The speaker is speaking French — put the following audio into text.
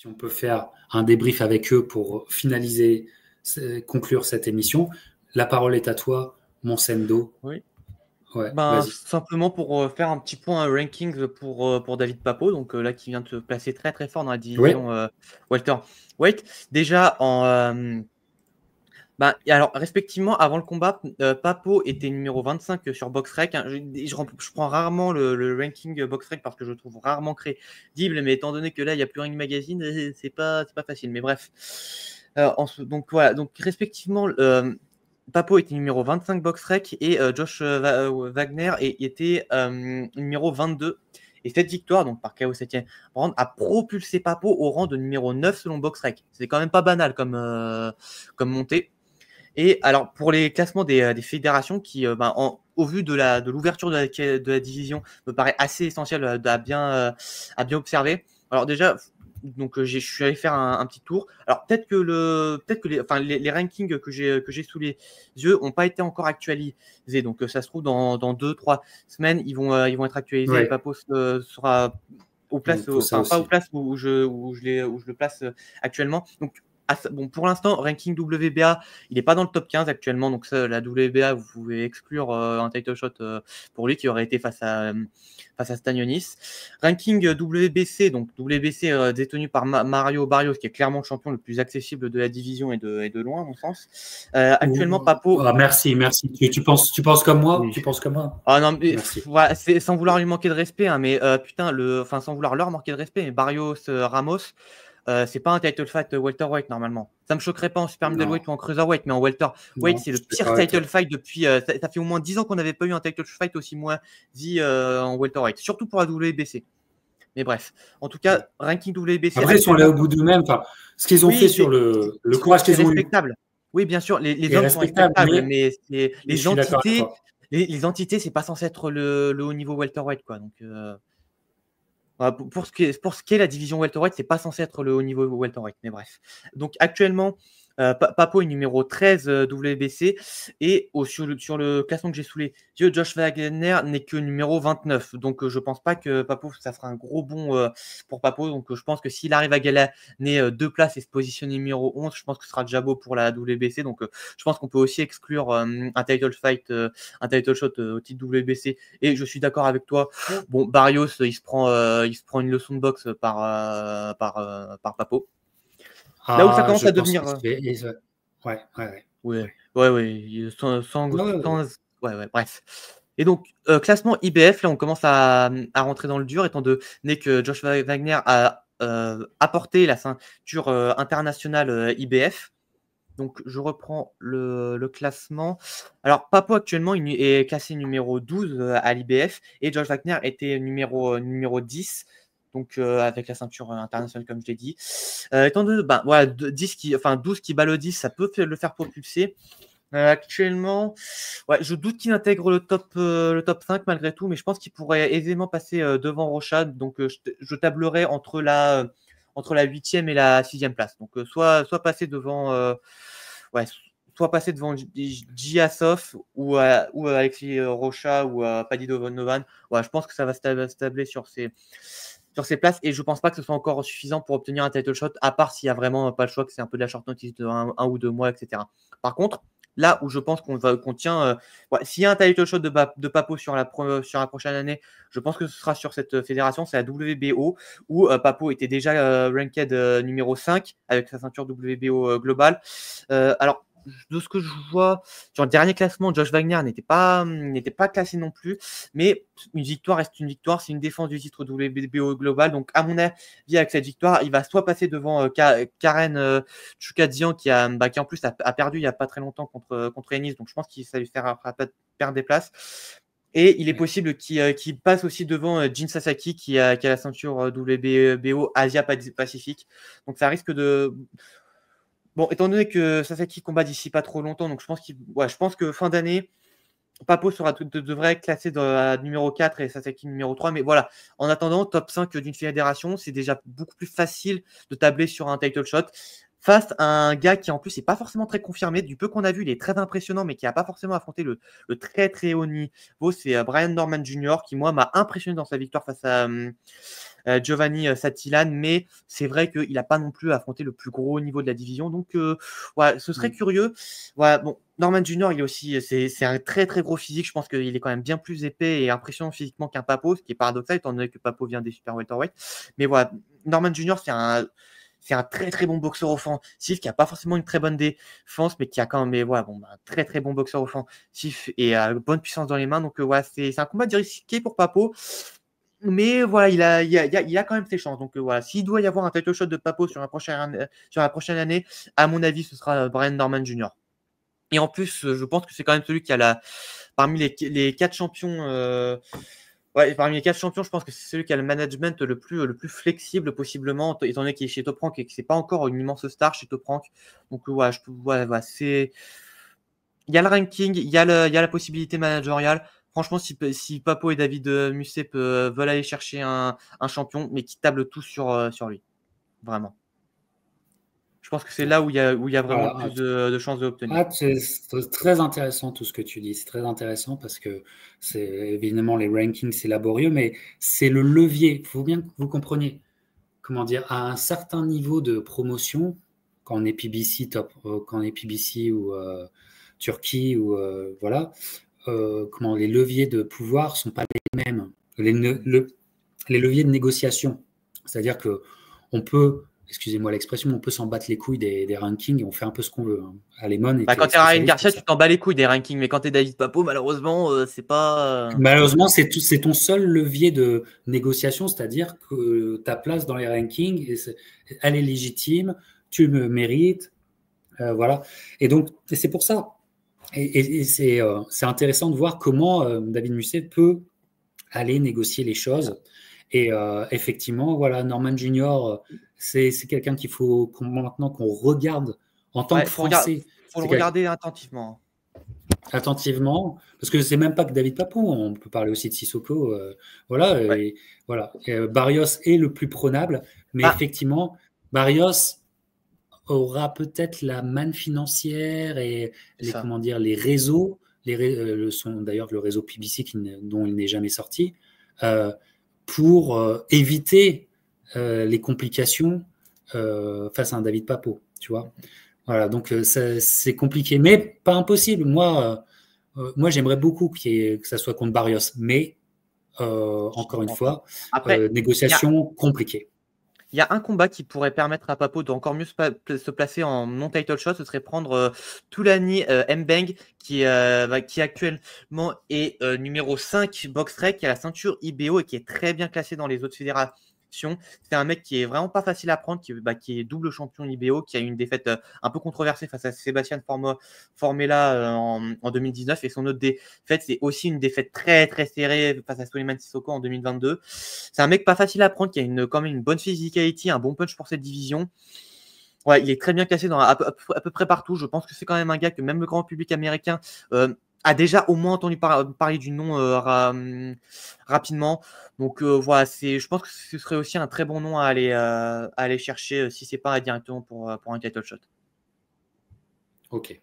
si on peut faire un débrief avec eux pour finaliser, conclure cette émission, la parole est à toi, Monsendo. Oui. Ben, simplement pour euh, faire un petit point ranking pour, euh, pour David Papo, donc euh, là qui vient de se placer très très fort dans la division Walter. Wait, déjà en, bah, alors, respectivement, avant le combat, euh, Papo était numéro 25 euh, sur BoxRec. Hein. Je, prends rarement le, ranking euh, BoxRec parce que je trouve rarement crédible, mais étant donné que là, il n'y a plus Ring Magazine, c'est pas, pas facile. Mais bref. donc, voilà. Donc, respectivement, Papo était numéro 25 BoxRec et Josh Wagner était numéro 22. Et cette victoire, donc par KO 7 a propulsé Papo au rang de numéro 9 selon BoxRec. C'est quand même pas banal comme montée. Et alors, pour les classements des, euh, fédérations qui, euh, ben, au vu de la de l'ouverture de la, de la, division, me paraît assez essentiel euh, à, bien, à bien observer. Alors déjà, donc je suis allé faire un, petit tour. Alors peut-être que le, peut-être que les, rankings que j'ai que j'ai sous les yeux n'ont pas été encore actualisés. Donc ça se trouve dans, dans deux trois semaines ils vont ils vont être actualisés. Ouais. Papos sera pas aux places où je je, les, où je le place actuellement. Donc bon, pour l'instant, ranking WBA, il n'est pas dans le top 15 actuellement, donc ça, la WBA, vous pouvez exclure euh, un title shot euh, pour lui qui aurait été face à, euh, face à Stanionis. Ranking WBC, donc WBC détenu par Mario Barrios, qui est clairement le champion le plus accessible de la division et de, loin, à mon sens. actuellement, Papo. Ah, merci, merci. Tu, penses, tu penses comme moi Tu penses comme moi ah, non, sans vouloir lui manquer de respect, hein, mais putain, le, enfin, sans vouloir leur manquer de respect, mais Barrios, Ramos. Euh, c'est pas un title fight Walter White normalement. Ça me choquerait pas en super middleweight ou en cruiserweight, mais en Walter welterweight, c'est le pire title fight depuis. Euh, ça, fait au moins 10 ans qu'on n'avait pas eu un title fight aussi moisi dit euh, en Walter White surtout pour la WBC. Mais bref, en tout cas, ranking WBC. Après, ils sont au bout d'eux-mêmes. Enfin, ce qu'ils ont fait sur le, le courage qu'ils ont respectable. Eu. Oui, bien sûr, les, les hommes sont respectables, mais, les, entités, les, les, entités, c'est pas censé être le, le haut niveau welterweight, quoi. Donc. Pour ce, qui est, pour ce qui la division welterweight, c'est pas censé être le haut niveau welterweight, mais bref. Donc actuellement, euh, Papo est numéro 13 euh, WBC. Et sur, le, sur, classement que j'ai sous Dieu Josh Wagner n'est que numéro 29. Donc euh, je pense pas que Papo, ça fera un gros bon pour Papo. Donc je pense que s'il arrive à gagner deux places et se positionner numéro 11, je pense que ce sera déjà beau pour la WBC. Donc je pense qu'on peut aussi exclure un title fight, un title shot au titre WBC. Et je suis d'accord avec toi. Bon, Barrios, il se prend, il se prend une leçon de boxe par, par, par Papo. Ah, là où ça commence à devenir. Euh, ouais, ouais, ouais. Ouais, ouais, ouais. ouais, ouais, bref. Et donc, euh, classement IBF, là, on commence à, à, rentrer dans le dur, étant donné que Josh Wagner a euh, apporté la ceinture internationale IBF. Donc, je reprends le, le, classement. Alors, Papo, actuellement, il est classé numéro 12 à l'IBF et Josh Wagner était numéro, numéro 10 donc euh, avec la ceinture euh, internationale comme je l'ai dit. Euh, étant donné, ben, voilà, qui, enfin 12 qui bat ça peut le faire propulser. actuellement, ouais, je doute qu'il intègre le top, le top 5 malgré tout, mais je pense qu'il pourrait aisément passer devant Rocha. Donc je, tablerai entre la entre la 8 et la 6 place. Donc soit, soit passer devant ouais, soit passer devant ou, avec ou Alexis Rocha ou euh, Paddy Donovan. Ouais, je pense que ça va se tabler sur ces, sur ces places et je pense pas que ce soit encore suffisant pour obtenir un title shot, à part s'il y a vraiment pas le choix, que c'est un peu de la short notice de un, ou deux mois, etc. Par contre, là où je pense qu'on va qu'on tient, euh, s'il y a un title shot de, de Papo sur la, sur la prochaine année, je pense que ce sera sur cette euh, fédération, c'est la WBO, où euh, Papo était déjà ranked numéro 5 avec sa ceinture WBO globale. alors, de ce que je vois dans le dernier classement, Josh Wagner n'était pas, n'était pas classé non plus. Mais une victoire reste une victoire. C'est une défense du titre WBO global. Donc, à mon avis, avec cette victoire, il va soit passer devant euh, Karen euh, Chukadzian, qui, a, bah, qui en plus a, perdu il n'y a pas très longtemps contre, euh, contre Yanis. Donc, je pense qu'il ça lui fera perdre des places. Et il est possible qu'il passe aussi devant Jin Sasaki, qui a, qui a la ceinture WBO Asia Pacifique. Donc ça risque de, Bon, étant donné que Sasaki combat d'ici pas trop longtemps, donc je pense, que fin d'année, Papo sera, devrait être classé à numéro 4 et Sasaki numéro 3. Mais voilà, en attendant, top 5 d'une fédération, c'est déjà beaucoup plus facile de tabler sur un title shot face à un gars qui en plus n'est pas forcément très confirmé. Du peu qu'on a vu, il est très impressionnant, mais qui n'a pas forcément affronté le, le, très très haut niveau. C'est euh, Brian Norman Jr. qui, moi, m'a impressionné dans sa victoire face à hum, euh, Giovanni euh, Satilan, mais c'est vrai qu'il n'a pas non plus affronté le plus gros niveau de la division. Donc, ouais, ce serait mm. curieux. Ouais, bon, Norman Junior, il est aussi, c'est un très très gros physique. Je pense qu'il est quand même bien plus épais et impressionnant physiquement qu'un Papo, ce qui est paradoxal étant donné que Papo vient des super welterweight. Mais voilà, Norman Jr c'est un c'est un très très bon boxeur offensif qui a pas forcément une très bonne défense, mais qui a quand même mais bah, un très très bon boxeur offensif et a euh, bonne puissance dans les mains. Donc euh, ouais, c'est un combat risqué pour Papo. Mais voilà, il a, quand même ses chances. Donc euh, voilà, s'il doit y avoir un title shot de Papo sur la, prochaine, sur la prochaine année, à mon avis, ce sera Brian Norman Jr. Et en plus, je pense que c'est quand même celui qui a la, parmi les, quatre champions Ouais, parmi les quatre champions, je pense que c'est celui qui a le management le plus, le plus flexible possiblement, étant donné qu'il est chez Toprank et que c'est pas encore une immense star chez Toprank. Donc ouais, je c'est. Il y a le ranking, il y, a le, il a la possibilité managériale. Franchement, si, si Papo et David euh, Musset euh, veulent aller chercher un, un champion, mais qui table tout sur, euh, sur lui. Vraiment. Je pense que c'est là où il y a, où il vraiment plus de, chances d'obtenir. Ah, c'est très intéressant tout ce que tu dis. C'est très intéressant parce que c'est évidemment les rankings, c'est laborieux, mais c'est le levier. Il faut bien que vous compreniez. Comment dire À un certain niveau de promotion, quand on est PBC top, euh, quand on est PBC ou euh, Turquie ou euh, voilà, comment les leviers de pouvoir sont pas les mêmes. Les, les leviers de négociation, c'est-à-dire que on peut excusez-moi l'expression, on peut s'en battre les couilles des, rankings et on fait un peu ce qu'on veut. À hein. bah, quand tu es Ryan Garcia, tu t'en bats les couilles des rankings, mais quand tu es David Papo, malheureusement, euh, c'est pas. Euh, malheureusement, c'est ton seul levier de négociation, c'est-à-dire que ta place dans les rankings, elle est légitime, tu me mérites. Euh, voilà. Et donc, c'est pour ça. Et, c'est intéressant de voir comment David Musset peut aller négocier les choses. Et effectivement, voilà, Norman Junior c'est quelqu'un qu'il faut maintenant qu'on regarde en tant que Français. Il faut le regarder attentivement. Attentivement, parce que c'est même pas que David Papon, on peut parler aussi de Sissoko. Euh, voilà, voilà. Euh, Barrios est le plus prenable, mais bah effectivement, Barrios aura peut-être la manne financière et les, comment dire, les réseaux, les, euh, sont d'ailleurs le réseau PBC dont il n'est jamais sorti, pour éviter euh, les complications euh, face à un David Papo, tu vois. Voilà, donc euh, c'est compliqué, mais pas impossible. Moi, moi j'aimerais beaucoup que ça soit contre Barrios, mais encore une fois, négociation compliquée. Il y a un combat qui pourrait permettre à Papo d'encore mieux se, placer en non-title shot, ce serait prendre Toulani mbang, bah, qui, actuellement est numéro 5 box qui a la ceinture IBO et qui est très bien classé dans les autres fédérations c'est un mec qui est vraiment pas facile à prendre, qui, bah, qui est double champion IBO, qui a eu une défaite euh, un peu controversée face à Sébastien Formella euh, en, 2019. Et son autre défaite, c'est aussi une défaite très très serrée face à Soliman Sissoko en 2022. C'est un mec pas facile à prendre, qui a une, quand même une bonne physicality, un bon punch pour cette division. Ouais, il est très bien cassé dans, à, peu près partout. Je pense que c'est quand même un gars que même le grand public américain euh, a déjà au moins entendu parler du nom euh, mm, rapidement. Donc euh, voilà, je pense que ce serait aussi un très bon nom à aller, euh, chercher si c'est pas directement pour, pour un title shot. Ok.